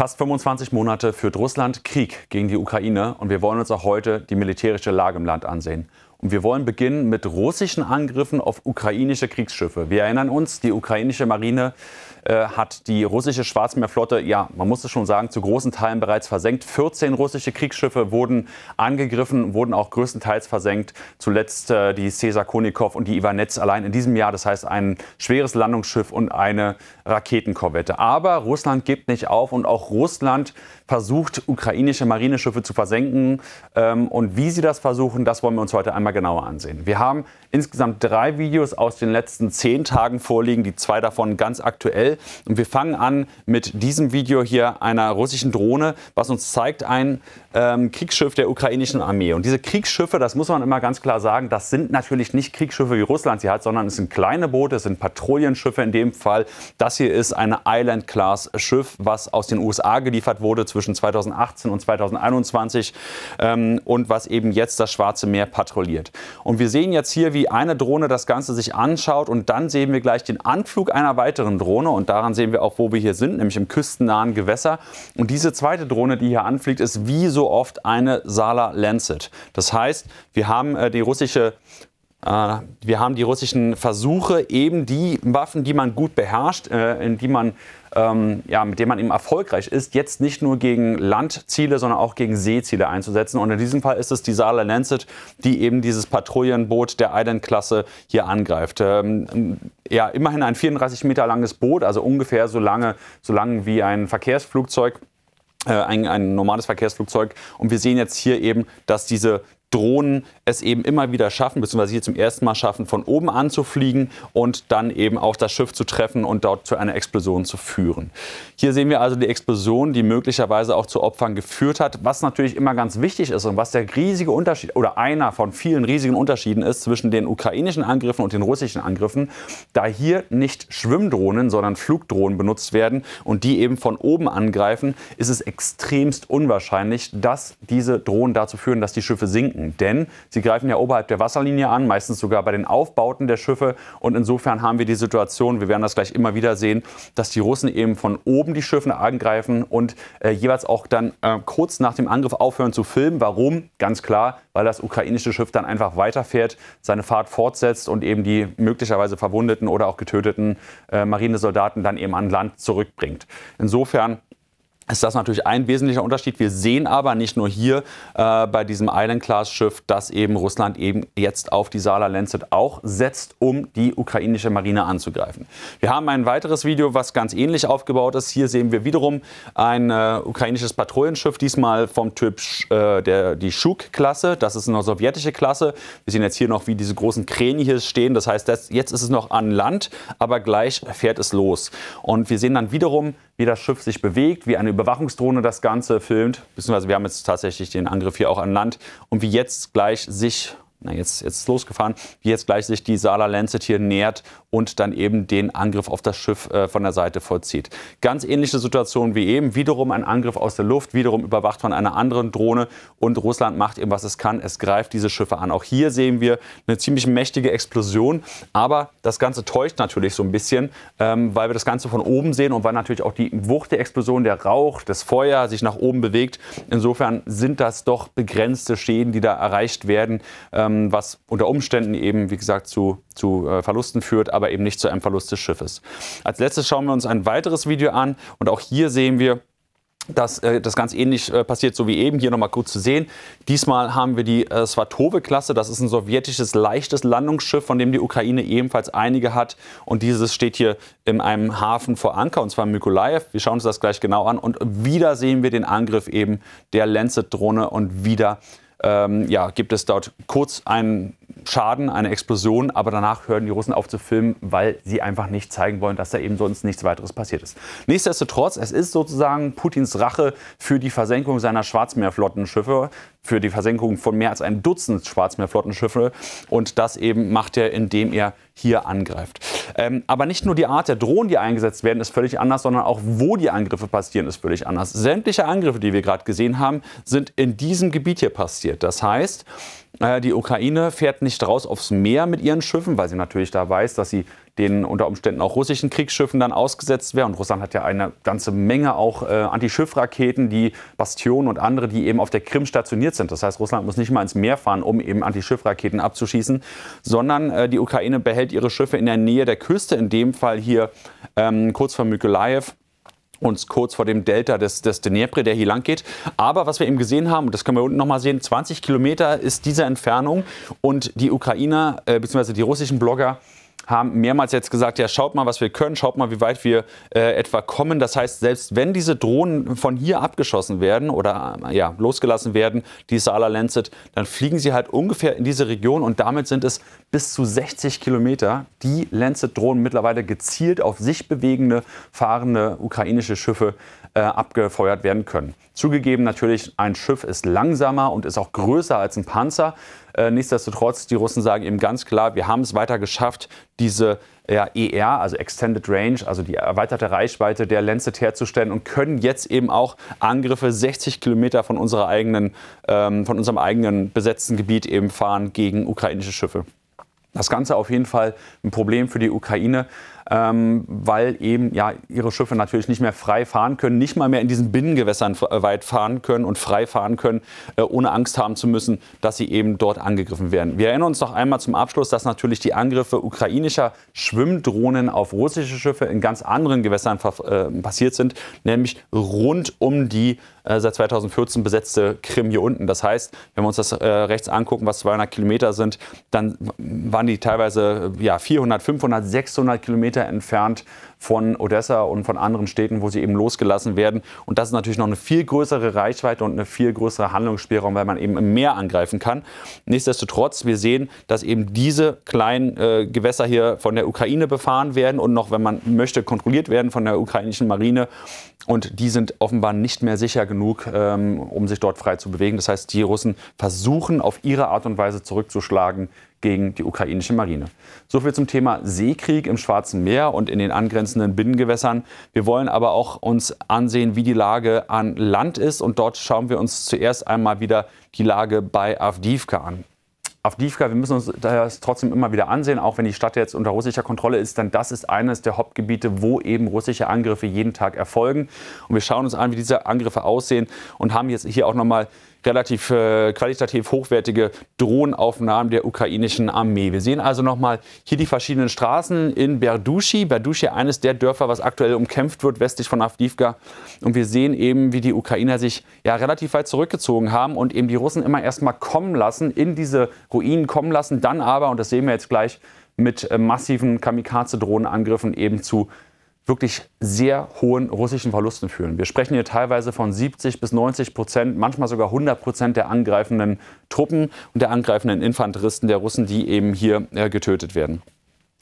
Fast 25 Monate führt Russland Krieg gegen die Ukraine und wir wollen uns auch heute die militärische Lage im Land ansehen. Und wir wollen beginnen mit russischen Angriffen auf ukrainische Kriegsschiffe. Wir erinnern uns, die ukrainische Marine äh, hat die russische Schwarzmeerflotte, ja, man muss es schon sagen, zu großen Teilen bereits versenkt. 14 russische Kriegsschiffe wurden angegriffen, wurden auch größtenteils versenkt. Zuletzt äh, die Cesar Konikov und die Ivanets allein in diesem Jahr. Das heißt, ein schweres Landungsschiff und eine Raketenkorvette. Aber Russland gibt nicht auf und auch Russland versucht, ukrainische Marineschiffe zu versenken. Ähm, und wie sie das versuchen, das wollen wir uns heute einmal genauer ansehen. Wir haben insgesamt drei Videos aus den letzten zehn Tagen vorliegen, die zwei davon ganz aktuell. Und wir fangen an mit diesem Video hier einer russischen Drohne, was uns zeigt ein ähm, Kriegsschiff der ukrainischen Armee. Und diese Kriegsschiffe, das muss man immer ganz klar sagen, das sind natürlich nicht Kriegsschiffe wie Russland sie hat, sondern es sind kleine Boote, es sind Patrouillenschiffe in dem Fall. Das hier ist ein Island-Class-Schiff, was aus den USA geliefert wurde zwischen 2018 und 2021 ähm, und was eben jetzt das Schwarze Meer patrouilliert. Und wir sehen jetzt hier, wie eine Drohne das Ganze sich anschaut und dann sehen wir gleich den Anflug einer weiteren Drohne und daran sehen wir auch, wo wir hier sind, nämlich im küstennahen Gewässer. Und diese zweite Drohne, die hier anfliegt, ist wie so oft eine Sala Lancet. Das heißt, wir haben äh, die russische äh, wir haben die russischen Versuche, eben die Waffen, die man gut beherrscht, äh, in die man ähm, ja, mit dem man eben erfolgreich ist, jetzt nicht nur gegen Landziele, sondern auch gegen Seeziele einzusetzen. Und in diesem Fall ist es die Saale Lancet, die eben dieses Patrouillenboot der Island-Klasse hier angreift. Ähm, ja, immerhin ein 34 Meter langes Boot, also ungefähr so lange, so lang wie ein Verkehrsflugzeug. Äh, ein, ein, normales Verkehrsflugzeug. Und wir sehen jetzt hier eben, dass diese, Drohnen es eben immer wieder schaffen, beziehungsweise hier zum ersten Mal schaffen, von oben anzufliegen und dann eben auch das Schiff zu treffen und dort zu einer Explosion zu führen. Hier sehen wir also die Explosion, die möglicherweise auch zu Opfern geführt hat, was natürlich immer ganz wichtig ist und was der riesige Unterschied oder einer von vielen riesigen Unterschieden ist zwischen den ukrainischen Angriffen und den russischen Angriffen, da hier nicht Schwimmdrohnen, sondern Flugdrohnen benutzt werden und die eben von oben angreifen, ist es extremst unwahrscheinlich, dass diese Drohnen dazu führen, dass die Schiffe sinken senken. Denn sie greifen ja oberhalb der Wasserlinie an, meistens sogar bei den Aufbauten der Schiffe. Und insofern haben wir die Situation, wir werden das gleich immer wieder sehen, dass die Russen eben von oben die Schiffe angreifen und äh, jeweils auch dann äh, kurz nach dem Angriff aufhören zu filmen. Warum? Ganz klar, weil das ukrainische Schiff dann einfach weiterfährt, seine Fahrt fortsetzt und eben die möglicherweise verwundeten oder auch getöteten äh, Marinesoldaten dann eben an Land zurückbringt. Insofern ist das natürlich ein wesentlicher Unterschied. Wir sehen aber nicht nur hier äh, bei diesem Island-Class-Schiff, dass eben Russland eben jetzt auf die Sala Lancet auch setzt, um die ukrainische Marine anzugreifen. Wir haben ein weiteres Video, was ganz ähnlich aufgebaut ist. Hier sehen wir wiederum ein äh, ukrainisches Patrouillenschiff, diesmal vom Typ äh, der, die Schuk-Klasse. Das ist eine sowjetische Klasse. Wir sehen jetzt hier noch, wie diese großen Kräne hier stehen. Das heißt, das, jetzt ist es noch an Land, aber gleich fährt es los. Und wir sehen dann wiederum, wie das Schiff sich bewegt, wie eine Überwachungsdrohne das Ganze filmt, beziehungsweise wir haben jetzt tatsächlich den Angriff hier auch an Land und wie jetzt gleich sich na jetzt, jetzt losgefahren, wie jetzt gleich sich die Sala Lancet hier nähert und dann eben den Angriff auf das Schiff äh, von der Seite vollzieht. Ganz ähnliche Situation wie eben, wiederum ein Angriff aus der Luft, wiederum überwacht von einer anderen Drohne und Russland macht eben, was es kann. Es greift diese Schiffe an. Auch hier sehen wir eine ziemlich mächtige Explosion, aber das Ganze täuscht natürlich so ein bisschen, ähm, weil wir das Ganze von oben sehen und weil natürlich auch die Wucht der Explosion, der Rauch, das Feuer sich nach oben bewegt. Insofern sind das doch begrenzte Schäden, die da erreicht werden, ähm, was unter Umständen eben, wie gesagt, zu zu äh, Verlusten führt, aber eben nicht zu einem Verlust des Schiffes. Als letztes schauen wir uns ein weiteres Video an und auch hier sehen wir, dass äh, das ganz ähnlich äh, passiert, so wie eben, hier nochmal kurz zu sehen. Diesmal haben wir die äh, Svatove-Klasse, das ist ein sowjetisches leichtes Landungsschiff, von dem die Ukraine ebenfalls einige hat. Und dieses steht hier in einem Hafen vor Anker, und zwar in Mykolaiv. Wir schauen uns das gleich genau an. Und wieder sehen wir den Angriff eben der Lancet-Drohne und wieder ähm, ja, gibt es dort kurz einen Schaden, eine Explosion, aber danach hören die Russen auf zu filmen, weil sie einfach nicht zeigen wollen, dass da eben sonst nichts weiteres passiert ist. Nichtsdestotrotz, es ist sozusagen Putins Rache für die Versenkung seiner Schwarzmeerflottenschiffe, für die Versenkung von mehr als einem Dutzend Schwarzmeerflottenschiffe und das eben macht er, indem er hier angreift. Ähm, aber nicht nur die Art der Drohnen, die eingesetzt werden, ist völlig anders, sondern auch wo die Angriffe passieren, ist völlig anders. Sämtliche Angriffe, die wir gerade gesehen haben, sind in diesem Gebiet hier passiert. Das heißt, äh, die Ukraine fährt nicht raus aufs Meer mit ihren Schiffen, weil sie natürlich da weiß, dass sie den unter Umständen auch russischen Kriegsschiffen dann ausgesetzt wäre. Und Russland hat ja eine ganze Menge auch äh, Antischiffraketen, die Bastionen und andere, die eben auf der Krim stationiert sind. Das heißt, Russland muss nicht mal ins Meer fahren, um eben Antischiffraketen abzuschießen, sondern äh, die Ukraine behält ihre Schiffe in der Nähe der Küste, in dem Fall hier ähm, kurz vor Mykolaiv uns kurz vor dem Delta des, des Dnieper, der hier lang geht. Aber was wir eben gesehen haben, und das können wir unten nochmal sehen, 20 Kilometer ist diese Entfernung und die Ukrainer äh, bzw. die russischen Blogger haben mehrmals jetzt gesagt, ja schaut mal, was wir können, schaut mal, wie weit wir äh, etwa kommen. Das heißt, selbst wenn diese Drohnen von hier abgeschossen werden oder äh, ja, losgelassen werden, die Sala Lancet, dann fliegen sie halt ungefähr in diese Region und damit sind es bis zu 60 Kilometer, die Lancet-Drohnen mittlerweile gezielt auf sich bewegende, fahrende ukrainische Schiffe äh, abgefeuert werden können. Zugegeben natürlich, ein Schiff ist langsamer und ist auch größer als ein Panzer. Äh, nichtsdestotrotz, die Russen sagen eben ganz klar, wir haben es weiter geschafft, diese ja, ER, also Extended Range, also die erweiterte Reichweite der Lancet herzustellen und können jetzt eben auch Angriffe 60 Kilometer von, unserer eigenen, ähm, von unserem eigenen besetzten Gebiet eben fahren gegen ukrainische Schiffe. Das Ganze auf jeden Fall ein Problem für die Ukraine ähm, weil eben ja, ihre Schiffe natürlich nicht mehr frei fahren können, nicht mal mehr in diesen Binnengewässern äh, weit fahren können und frei fahren können, äh, ohne Angst haben zu müssen, dass sie eben dort angegriffen werden. Wir erinnern uns noch einmal zum Abschluss, dass natürlich die Angriffe ukrainischer Schwimmdrohnen auf russische Schiffe in ganz anderen Gewässern äh, passiert sind, nämlich rund um die äh, seit 2014 besetzte Krim hier unten. Das heißt, wenn wir uns das äh, rechts angucken, was 200 Kilometer sind, dann waren die teilweise ja, 400, 500, 600 Kilometer Kilometer entfernt von Odessa und von anderen Städten, wo sie eben losgelassen werden. Und das ist natürlich noch eine viel größere Reichweite und eine viel größere Handlungsspielraum, weil man eben im Meer angreifen kann. Nichtsdestotrotz, wir sehen, dass eben diese kleinen äh, Gewässer hier von der Ukraine befahren werden und noch, wenn man möchte, kontrolliert werden von der ukrainischen Marine. Und die sind offenbar nicht mehr sicher genug, ähm, um sich dort frei zu bewegen. Das heißt, die Russen versuchen auf ihre Art und Weise zurückzuschlagen, gegen die ukrainische Marine. Soviel zum Thema Seekrieg im Schwarzen Meer und in den angrenzenden Binnengewässern. Wir wollen aber auch uns ansehen, wie die Lage an Land ist und dort schauen wir uns zuerst einmal wieder die Lage bei Avdivka an. Avdivka, wir müssen uns das trotzdem immer wieder ansehen, auch wenn die Stadt jetzt unter russischer Kontrolle ist, denn das ist eines der Hauptgebiete, wo eben russische Angriffe jeden Tag erfolgen. Und wir schauen uns an, wie diese Angriffe aussehen und haben jetzt hier auch nochmal relativ äh, qualitativ hochwertige Drohnenaufnahmen der ukrainischen Armee. Wir sehen also nochmal hier die verschiedenen Straßen in Berduschi. Berduschi, eines der Dörfer, was aktuell umkämpft wird, westlich von Avdivka. Und wir sehen eben, wie die Ukrainer sich ja relativ weit zurückgezogen haben und eben die Russen immer erstmal kommen lassen, in diese Ruinen kommen lassen, dann aber, und das sehen wir jetzt gleich, mit äh, massiven Kamikaze-Drohnenangriffen eben zu wirklich sehr hohen russischen Verlusten führen. Wir sprechen hier teilweise von 70 bis 90 Prozent, manchmal sogar 100 Prozent der angreifenden Truppen und der angreifenden Infanteristen der Russen, die eben hier äh, getötet werden.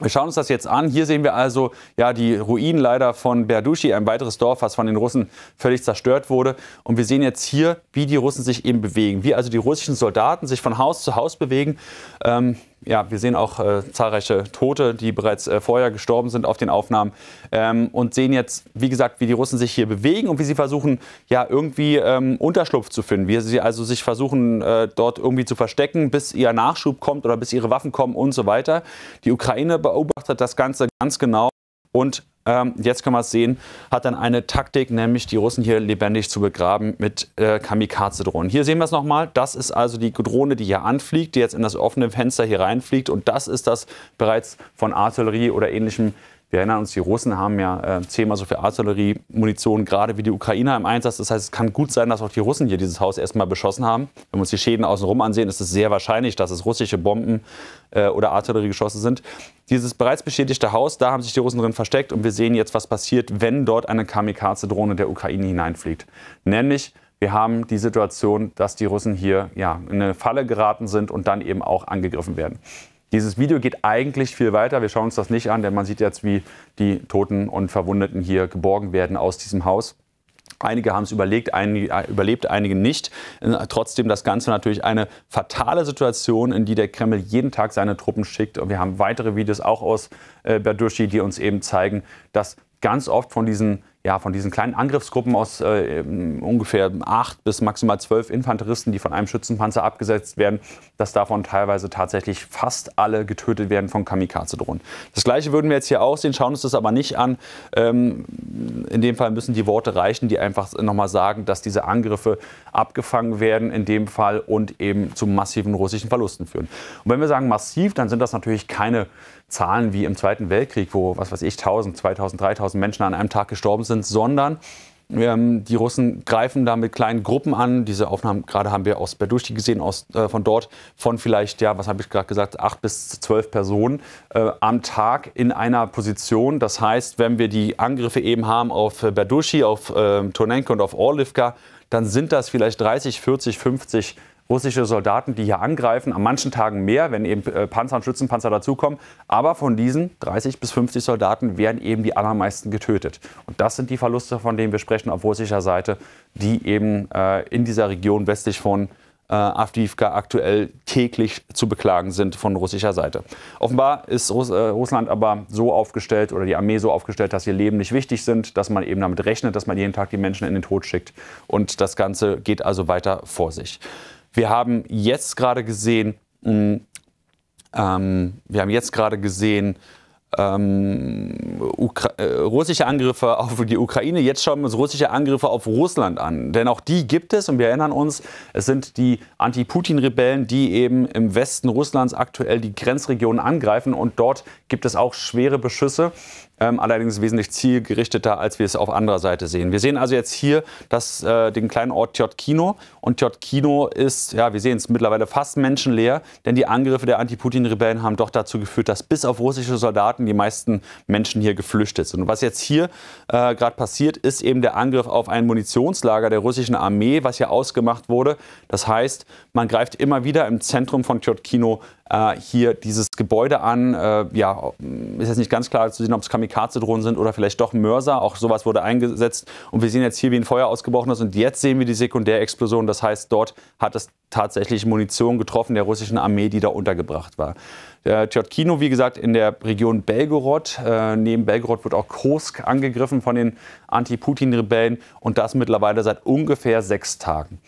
Wir schauen uns das jetzt an. Hier sehen wir also ja die Ruinen leider von Berduschi, ein weiteres Dorf, was von den Russen völlig zerstört wurde. Und wir sehen jetzt hier, wie die Russen sich eben bewegen, wie also die russischen Soldaten sich von Haus zu Haus bewegen. Ähm, ja, wir sehen auch äh, zahlreiche Tote, die bereits äh, vorher gestorben sind auf den Aufnahmen ähm, und sehen jetzt, wie gesagt, wie die Russen sich hier bewegen und wie sie versuchen, ja, irgendwie ähm, Unterschlupf zu finden, wie sie also sich versuchen, äh, dort irgendwie zu verstecken, bis ihr Nachschub kommt oder bis ihre Waffen kommen und so weiter. Die Ukraine beobachtet das Ganze ganz genau und ähm, jetzt können wir es sehen, hat dann eine Taktik, nämlich die Russen hier lebendig zu begraben mit äh, Kamikaze-Drohnen. Hier sehen wir es nochmal. Das ist also die Drohne, die hier anfliegt, die jetzt in das offene Fenster hier reinfliegt. Und das ist das bereits von Artillerie oder ähnlichem wir erinnern uns, die Russen haben ja äh, zehnmal so viel Artillerie, Munition, gerade wie die Ukrainer im Einsatz. Das heißt, es kann gut sein, dass auch die Russen hier dieses Haus erstmal beschossen haben. Wenn wir uns die Schäden außenrum ansehen, ist es sehr wahrscheinlich, dass es russische Bomben äh, oder geschossen sind. Dieses bereits beschädigte Haus, da haben sich die Russen drin versteckt und wir sehen jetzt, was passiert, wenn dort eine Kamikaze-Drohne der Ukraine hineinfliegt. Nämlich wir haben die Situation, dass die Russen hier ja, in eine Falle geraten sind und dann eben auch angegriffen werden. Dieses Video geht eigentlich viel weiter. Wir schauen uns das nicht an, denn man sieht jetzt, wie die Toten und Verwundeten hier geborgen werden aus diesem Haus. Einige haben es überlegt, einige, äh, überlebt, einige nicht. Äh, trotzdem das Ganze natürlich eine fatale Situation, in die der Kreml jeden Tag seine Truppen schickt. Und wir haben weitere Videos auch aus äh, Berdushi, die uns eben zeigen, dass ganz oft von diesen ja, von diesen kleinen Angriffsgruppen aus äh, ungefähr acht bis maximal zwölf Infanteristen, die von einem Schützenpanzer abgesetzt werden, dass davon teilweise tatsächlich fast alle getötet werden von Kamikaze-Drohnen. Das gleiche würden wir jetzt hier aussehen, schauen uns das aber nicht an. Ähm, in dem Fall müssen die Worte reichen, die einfach nochmal sagen, dass diese Angriffe abgefangen werden in dem Fall und eben zu massiven russischen Verlusten führen. Und wenn wir sagen massiv, dann sind das natürlich keine Zahlen wie im Zweiten Weltkrieg, wo, was weiß ich, 1000, 2000, 3000 Menschen an einem Tag gestorben sind sind, sondern ähm, die Russen greifen da mit kleinen Gruppen an. Diese Aufnahmen gerade haben wir aus Berduschi gesehen, aus, äh, von dort, von vielleicht, ja, was habe ich gerade gesagt, acht bis zwölf Personen äh, am Tag in einer Position. Das heißt, wenn wir die Angriffe eben haben auf äh, Berduschi, auf äh, Tonenko und auf Orlivka, dann sind das vielleicht 30, 40, 50 Personen russische Soldaten, die hier angreifen, an manchen Tagen mehr, wenn eben äh, Panzer und Schützenpanzer dazukommen. Aber von diesen 30 bis 50 Soldaten werden eben die allermeisten getötet. Und das sind die Verluste, von denen wir sprechen auf russischer Seite, die eben äh, in dieser Region westlich von äh, Avdiivka aktuell täglich zu beklagen sind von russischer Seite. Offenbar ist Russ äh, Russland aber so aufgestellt oder die Armee so aufgestellt, dass ihr Leben nicht wichtig sind, dass man eben damit rechnet, dass man jeden Tag die Menschen in den Tod schickt. Und das Ganze geht also weiter vor sich. Wir haben jetzt gerade gesehen, mm, ähm, wir haben jetzt gerade gesehen, ähm, äh, russische Angriffe auf die Ukraine. Jetzt schauen wir uns russische Angriffe auf Russland an. Denn auch die gibt es und wir erinnern uns, es sind die Anti-Putin-Rebellen, die eben im Westen Russlands aktuell die Grenzregionen angreifen und dort gibt es auch schwere Beschüsse ähm, allerdings wesentlich zielgerichteter, als wir es auf anderer Seite sehen. Wir sehen also jetzt hier das, äh, den kleinen Ort Tjotkino und Tjotkino ist, ja, wir sehen es mittlerweile fast menschenleer, denn die Angriffe der Anti-Putin-Rebellen haben doch dazu geführt, dass bis auf russische Soldaten die meisten Menschen hier geflüchtet sind. Und was jetzt hier äh, gerade passiert, ist eben der Angriff auf ein Munitionslager der russischen Armee, was hier ausgemacht wurde. Das heißt, man greift immer wieder im Zentrum von Tjotkino äh, hier dieses Gebäude an. Äh, ja, ist jetzt nicht ganz klar zu sehen, ob es Kamikaze-Drohnen sind oder vielleicht doch Mörser. Auch sowas wurde eingesetzt. Und wir sehen jetzt hier, wie ein Feuer ausgebrochen ist. Und jetzt sehen wir die Sekundärexplosion. Das heißt, dort hat es tatsächlich Munition getroffen der russischen Armee, die da untergebracht war. Der Tjotkino, wie gesagt, in der Region Belgorod. Äh, neben Belgorod wird auch Kursk angegriffen von den Anti-Putin-Rebellen und das mittlerweile seit ungefähr sechs Tagen.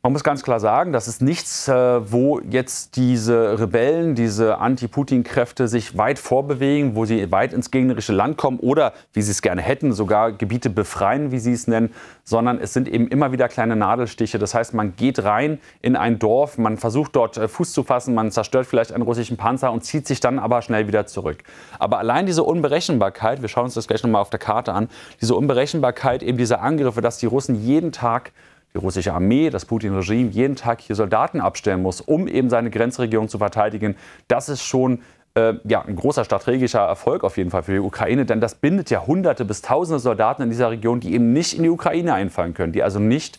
Man muss ganz klar sagen, das ist nichts, äh, wo jetzt diese Rebellen, diese Anti-Putin-Kräfte sich weit vorbewegen, wo sie weit ins gegnerische Land kommen oder, wie sie es gerne hätten, sogar Gebiete befreien, wie sie es nennen, sondern es sind eben immer wieder kleine Nadelstiche. Das heißt, man geht rein in ein Dorf, man versucht dort äh, Fuß zu fassen, man zerstört vielleicht einen russischen Panzer und zieht sich dann aber schnell wieder zurück. Aber allein diese Unberechenbarkeit, wir schauen uns das gleich nochmal auf der Karte an, diese Unberechenbarkeit eben dieser Angriffe, dass die Russen jeden Tag die russische Armee, das Putin-Regime jeden Tag hier Soldaten abstellen muss, um eben seine Grenzregion zu verteidigen, das ist schon äh, ja, ein großer strategischer Erfolg auf jeden Fall für die Ukraine, denn das bindet ja Hunderte bis Tausende Soldaten in dieser Region, die eben nicht in die Ukraine einfallen können, die also nicht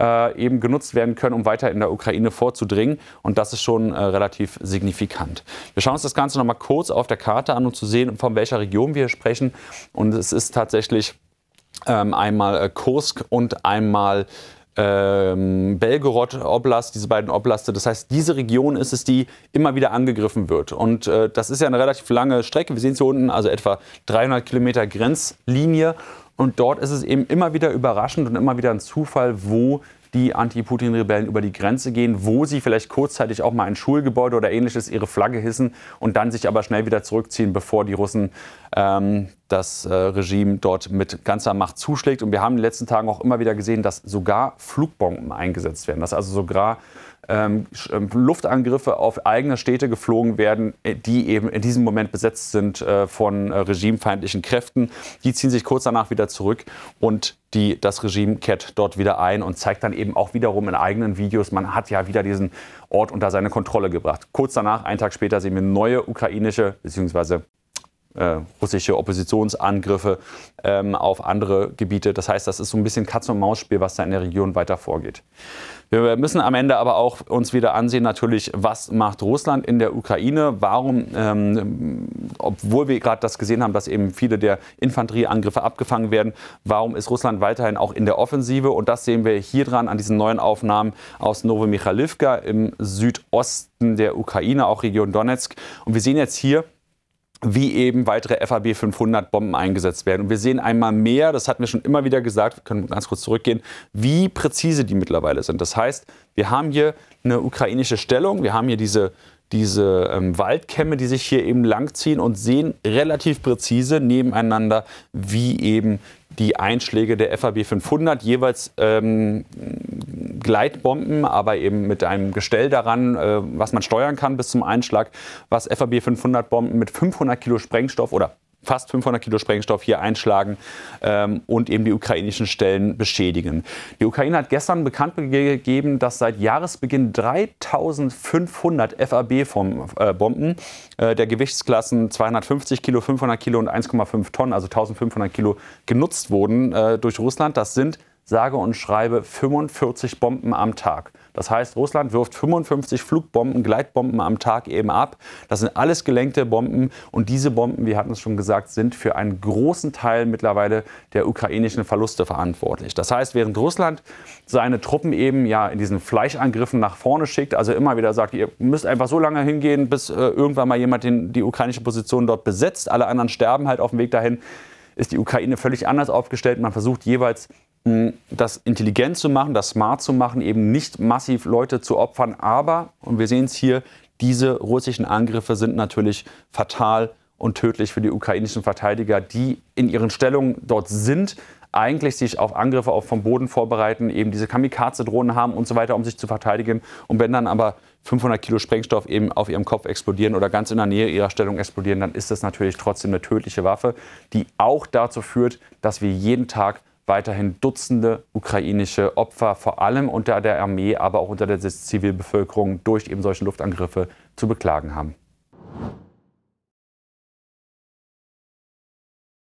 äh, eben genutzt werden können, um weiter in der Ukraine vorzudringen. Und das ist schon äh, relativ signifikant. Wir schauen uns das Ganze nochmal kurz auf der Karte an, um zu sehen, von welcher Region wir sprechen. Und es ist tatsächlich ähm, einmal äh, Kursk und einmal ähm, Belgorod Oblast, diese beiden Oblaste. Das heißt, diese Region ist es, die immer wieder angegriffen wird. Und äh, das ist ja eine relativ lange Strecke. Wir sehen es hier unten, also etwa 300 Kilometer Grenzlinie. Und dort ist es eben immer wieder überraschend und immer wieder ein Zufall, wo die Anti-Putin-Rebellen über die Grenze gehen, wo sie vielleicht kurzzeitig auch mal ein Schulgebäude oder ähnliches ihre Flagge hissen und dann sich aber schnell wieder zurückziehen, bevor die Russen ähm, das äh, Regime dort mit ganzer Macht zuschlägt. Und wir haben in den letzten Tagen auch immer wieder gesehen, dass sogar Flugbomben eingesetzt werden, dass also sogar ähm, ähm, Luftangriffe auf eigene Städte geflogen werden, äh, die eben in diesem Moment besetzt sind äh, von äh, regimefeindlichen Kräften. Die ziehen sich kurz danach wieder zurück und die, das Regime kehrt dort wieder ein und zeigt dann eben auch wiederum in eigenen Videos, man hat ja wieder diesen Ort unter seine Kontrolle gebracht. Kurz danach, einen Tag später, sehen wir neue ukrainische bzw äh, russische Oppositionsangriffe ähm, auf andere Gebiete. Das heißt, das ist so ein bisschen Katz-und-Maus-Spiel, was da in der Region weiter vorgeht. Wir müssen am Ende aber auch uns wieder ansehen, natürlich, was macht Russland in der Ukraine? Warum, ähm, obwohl wir gerade das gesehen haben, dass eben viele der Infanterieangriffe abgefangen werden, warum ist Russland weiterhin auch in der Offensive? Und das sehen wir hier dran an diesen neuen Aufnahmen aus Novomichalivka im Südosten der Ukraine, auch Region Donetsk. Und wir sehen jetzt hier, wie eben weitere FAB 500 Bomben eingesetzt werden. Und wir sehen einmal mehr, das hatten wir schon immer wieder gesagt, wir können ganz kurz zurückgehen, wie präzise die mittlerweile sind. Das heißt, wir haben hier eine ukrainische Stellung, wir haben hier diese, diese ähm, Waldkämme, die sich hier eben langziehen und sehen relativ präzise nebeneinander, wie eben die Einschläge der FAB 500, jeweils ähm, Gleitbomben, aber eben mit einem Gestell daran, äh, was man steuern kann bis zum Einschlag, was FAB 500 Bomben mit 500 Kilo Sprengstoff oder fast 500 Kilo Sprengstoff hier einschlagen ähm, und eben die ukrainischen Stellen beschädigen. Die Ukraine hat gestern bekannt gegeben, dass seit Jahresbeginn 3500 FAB äh, Bomben äh, der Gewichtsklassen 250 Kilo, 500 Kilo und 1,5 Tonnen, also 1500 Kilo, genutzt wurden äh, durch Russland. Das sind sage und schreibe 45 Bomben am Tag. Das heißt, Russland wirft 55 Flugbomben, Gleitbomben am Tag eben ab. Das sind alles gelenkte Bomben und diese Bomben, wir hatten es schon gesagt, sind für einen großen Teil mittlerweile der ukrainischen Verluste verantwortlich. Das heißt, während Russland seine Truppen eben ja in diesen Fleischangriffen nach vorne schickt, also immer wieder sagt, ihr müsst einfach so lange hingehen, bis äh, irgendwann mal jemand den, die ukrainische Position dort besetzt, alle anderen sterben halt auf dem Weg dahin, ist die Ukraine völlig anders aufgestellt. Man versucht jeweils das intelligent zu machen, das smart zu machen, eben nicht massiv Leute zu opfern. Aber, und wir sehen es hier, diese russischen Angriffe sind natürlich fatal und tödlich für die ukrainischen Verteidiger, die in ihren Stellungen dort sind, eigentlich sich auf Angriffe auch vom Boden vorbereiten, eben diese Kamikaze-Drohnen haben und so weiter, um sich zu verteidigen. Und wenn dann aber 500 Kilo Sprengstoff eben auf ihrem Kopf explodieren oder ganz in der Nähe ihrer Stellung explodieren, dann ist das natürlich trotzdem eine tödliche Waffe, die auch dazu führt, dass wir jeden Tag weiterhin Dutzende ukrainische Opfer, vor allem unter der Armee, aber auch unter der Zivilbevölkerung durch eben solche Luftangriffe zu beklagen haben.